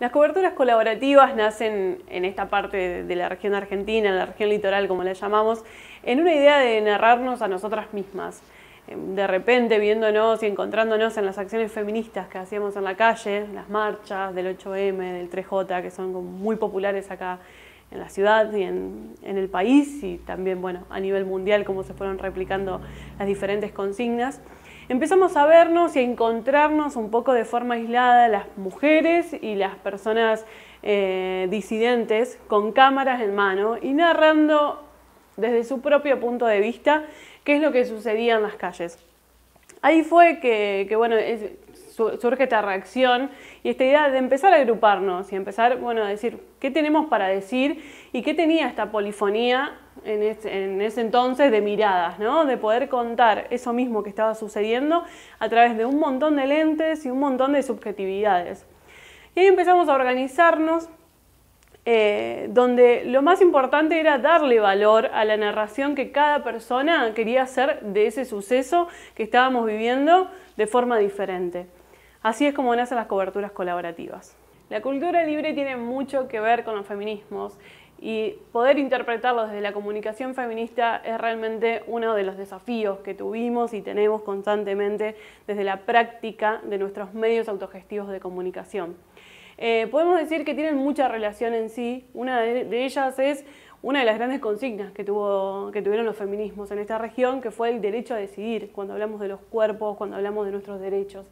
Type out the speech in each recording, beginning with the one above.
Las coberturas colaborativas nacen en esta parte de la región argentina, en la región litoral como la llamamos, en una idea de narrarnos a nosotras mismas. Em, de repente viéndonos y encontrándonos en las acciones feministas que hacíamos en la calle, las marchas del 8M, del 3J, que son muy populares acá en la ciudad y en, el país y también bueno, a nivel mundial, como se fueron replicando las diferentes consignas empezamos a vernos y a encontrarnos un poco de forma aislada las mujeres y las personas eh, disidentes con cámaras en mano y narrando desde su propio punto de vista qué es lo que sucedía en las calles. Ahí fue que, bueno, surge esta reacción y esta idea de empezar a agruparnos y empezar, a decir qué tenemos para decir y qué tenía esta polifonía en ese, entonces de miradas, De poder contar eso mismo que estaba sucediendo a través de un montón de lentes y un montón de subjetividades. Y ahí empezamos a organizarnos eh, donde lo más importante era darle valor a la narración que cada persona quería hacer de ese suceso que estábamos viviendo de forma diferente. Así es como nacen las coberturas colaborativas. La cultura libre tiene mucho que ver con los feminismos y poder interpretarlo desde la comunicación feminista es realmente uno de los desafíos que tuvimos y tenemos constantemente desde la práctica de nuestros medios autogestivos de comunicación. Eh, podemos decir que tienen mucha relación en sí. Una de ellas es una de las grandes consignas que, que tuvieron los feminismos en esta región, que fue el derecho a decidir, cuando hablamos de los cuerpos, cuando hablamos de nuestros derechos.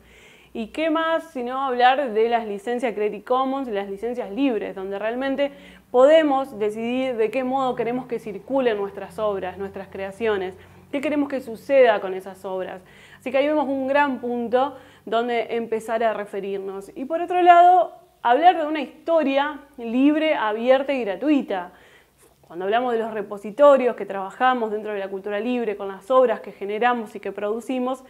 ¿Y qué más sino hablar de las licencias Creative Commons, las licencias libres, donde realmente podemos decidir de qué modo queremos que circulen nuestras obras, nuestras creaciones, qué queremos que suceda con esas obras. Así que ahí vemos un gran punto donde empezar a referirnos. Y por otro lado, hablar de una historia libre, abierta y gratuita. Cuando hablamos de los repositorios que trabajamos dentro de la cultura libre, con las obras que generamos y que producimos,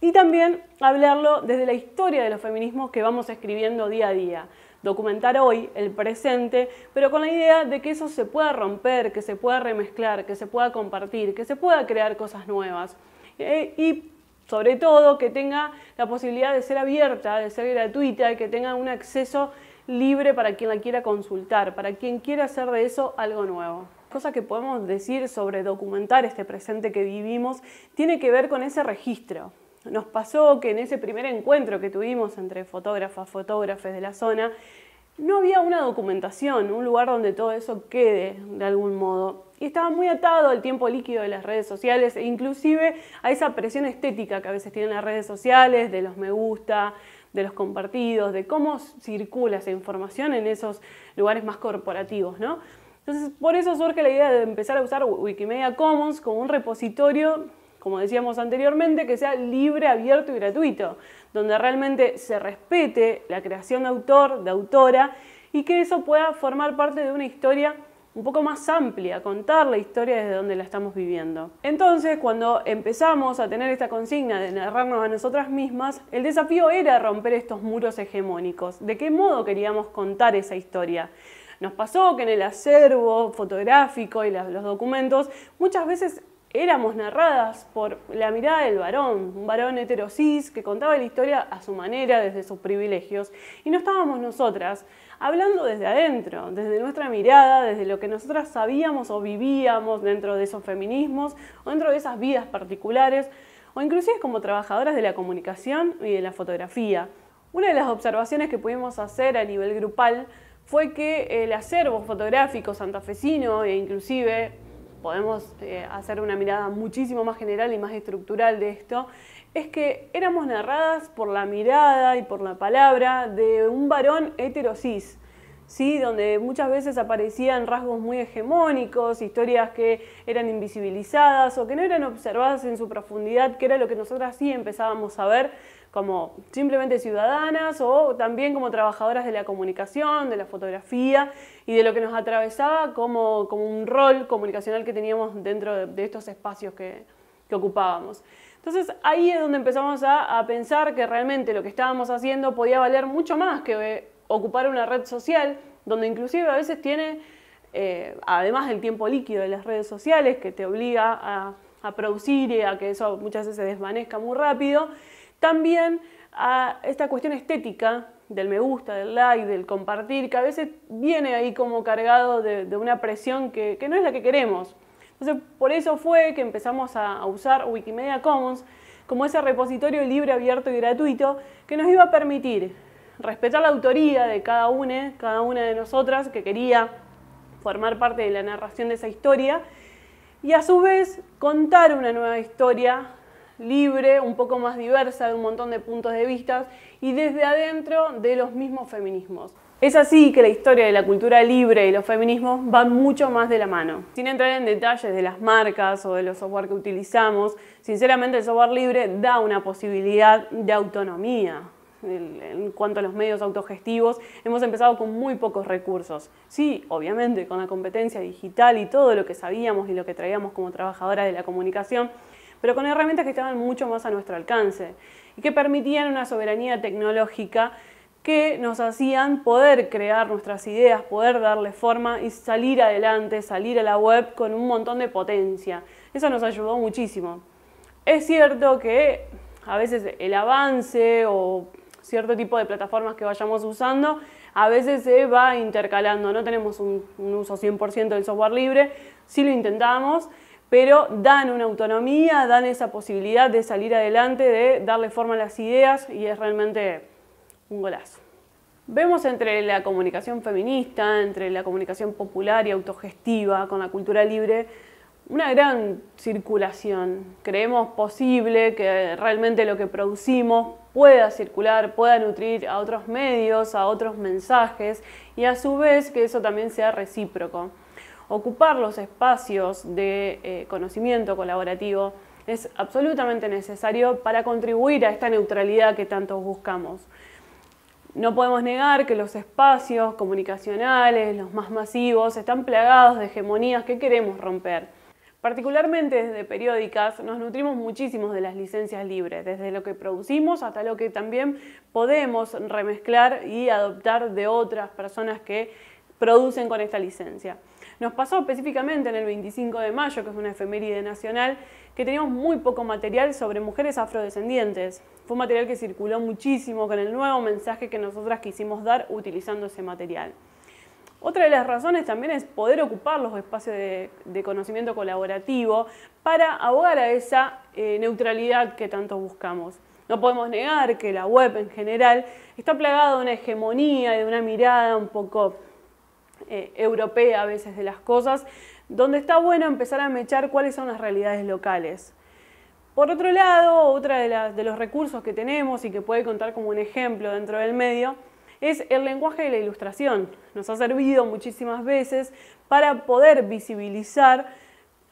y también hablarlo desde la historia de los feminismos que vamos escribiendo día a día. Documentar hoy el presente, pero con la idea de que eso se pueda romper, que se pueda remezclar, que se pueda compartir, que se pueda crear cosas nuevas. Eh, y sobre todo que tenga la posibilidad de ser abierta, de ser gratuita, que tenga un acceso libre para quien la quiera consultar, para quien quiera hacer de eso algo nuevo. Cosa que podemos decir sobre documentar este presente que vivimos tiene que ver con ese registro. Nos pasó que en ese primer encuentro que tuvimos entre fotógrafas, fotógrafos de la zona, no había una documentación, un lugar donde todo eso quede de algún modo. Y estaba muy atado al tiempo líquido de las redes sociales e inclusive a esa presión estética que a veces tienen las redes sociales, de los me gusta, de los compartidos, de cómo circula esa información en esos lugares más corporativos, ¿no? Entonces, por eso surge la idea de empezar a usar Wikimedia Commons como un repositorio como decíamos anteriormente, que sea libre, abierto y gratuito, donde realmente se respete la creación de autor, de autora, y que eso pueda formar parte de una historia un poco más amplia, contar la historia desde donde la estamos viviendo. Entonces, cuando empezamos a tener esta consigna de narrarnos a nosotras mismas, el desafío era romper estos muros hegemónicos. ¿De qué modo queríamos contar esa historia? Nos pasó que en el acervo fotográfico y los documentos muchas veces éramos narradas por la mirada del varón, un varón heterosis que contaba la historia a su manera, desde sus privilegios, y no estábamos nosotras hablando desde adentro, desde nuestra mirada, desde lo que nosotras sabíamos o vivíamos dentro de esos feminismos o dentro de esas vidas particulares, o inclusive como trabajadoras de la comunicación y de la fotografía. Una de las observaciones que pudimos hacer a nivel grupal fue que el acervo fotográfico santafesino e inclusive podemos eh, hacer una mirada muchísimo más general y más estructural de esto, es que éramos narradas por la mirada y por la palabra de un varón heterosis. ¿Sí? donde muchas veces aparecían rasgos muy hegemónicos, historias que eran invisibilizadas o que no eran observadas en su profundidad, que era lo que nosotras sí empezábamos a ver como simplemente ciudadanas o también como trabajadoras de la comunicación, de la fotografía y de lo que nos atravesaba como, como un rol comunicacional que teníamos dentro de, estos espacios que, ocupábamos. Entonces ahí es donde empezamos a, pensar que realmente lo que estábamos haciendo podía valer mucho más que eh, ocupar una red social, donde inclusive a veces tiene, eh, además del tiempo líquido de las redes sociales, que te obliga a, a producir y a que eso muchas veces se desvanezca muy rápido, también a esta cuestión estética del me gusta, del like, del compartir, que a veces viene ahí como cargado de, una presión que, no es la que queremos. Entonces, por eso fue que empezamos a, a usar Wikimedia Commons como ese repositorio libre, abierto y gratuito que nos iba a permitir respetar la autoría de cada una, cada una de nosotras que quería formar parte de la narración de esa historia y a su vez contar una nueva historia libre, un poco más diversa, de un montón de puntos de vista y desde adentro de los mismos feminismos. Es así que la historia de la cultura libre y los feminismos van mucho más de la mano. Sin entrar en detalles de las marcas o de los software que utilizamos, sinceramente el software libre da una posibilidad de autonomía. En cuanto a los medios autogestivos, hemos empezado con muy pocos recursos. Sí, obviamente, con la competencia digital y todo lo que sabíamos y lo que traíamos como trabajadoras de la comunicación, pero con herramientas que estaban mucho más a nuestro alcance y que permitían una soberanía tecnológica que nos hacían poder crear nuestras ideas, poder darle forma y salir adelante, salir a la web con un montón de potencia. Eso nos ayudó muchísimo. Es cierto que a veces el avance o cierto tipo de plataformas que vayamos usando, a veces se va intercalando, no tenemos un, uso 100% del software libre, sí lo intentamos, pero dan una autonomía, dan esa posibilidad de salir adelante, de darle forma a las ideas y es realmente un golazo. Vemos entre la comunicación feminista, entre la comunicación popular y autogestiva, con la cultura libre, una gran circulación. Creemos posible que realmente lo que producimos pueda circular, pueda nutrir a otros medios, a otros mensajes y a su vez que eso también sea recíproco ocupar los espacios de eh, conocimiento colaborativo es absolutamente necesario para contribuir a esta neutralidad que tanto buscamos. No podemos negar que los espacios comunicacionales, los más masivos, están plagados de hegemonías que queremos romper. Particularmente desde periódicas nos nutrimos muchísimo de las licencias libres, desde lo que producimos hasta lo que también podemos remezclar y adoptar de otras personas que producen con esta licencia. Nos pasó específicamente en el 25 de mayo, que es una efeméride nacional, que teníamos muy poco material sobre mujeres afrodescendientes. Fue un material que circuló muchísimo con el nuevo mensaje que nosotras quisimos dar utilizando ese material. Otra de las razones también es poder ocupar los espacios de, conocimiento colaborativo para abogar a esa eh, neutralidad que tanto buscamos. No podemos negar que la web en general está plagada de una hegemonía, de una mirada un poco eh, europea a veces de las cosas, donde está bueno empezar a mechar cuáles son las realidades locales. Por otro lado, otra de, de, los recursos que tenemos y que puede contar como un ejemplo dentro del medio es el lenguaje de la ilustración. Nos ha servido muchísimas veces para poder visibilizar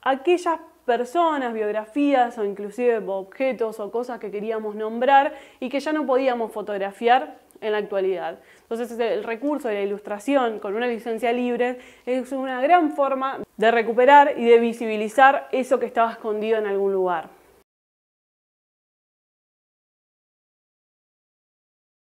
aquellas personas, biografías o inclusive objetos o cosas que queríamos nombrar y que ya no podíamos fotografiar en la actualidad. Entonces el recurso de la ilustración con una licencia libre es una gran forma de recuperar y de visibilizar eso que estaba escondido en algún lugar.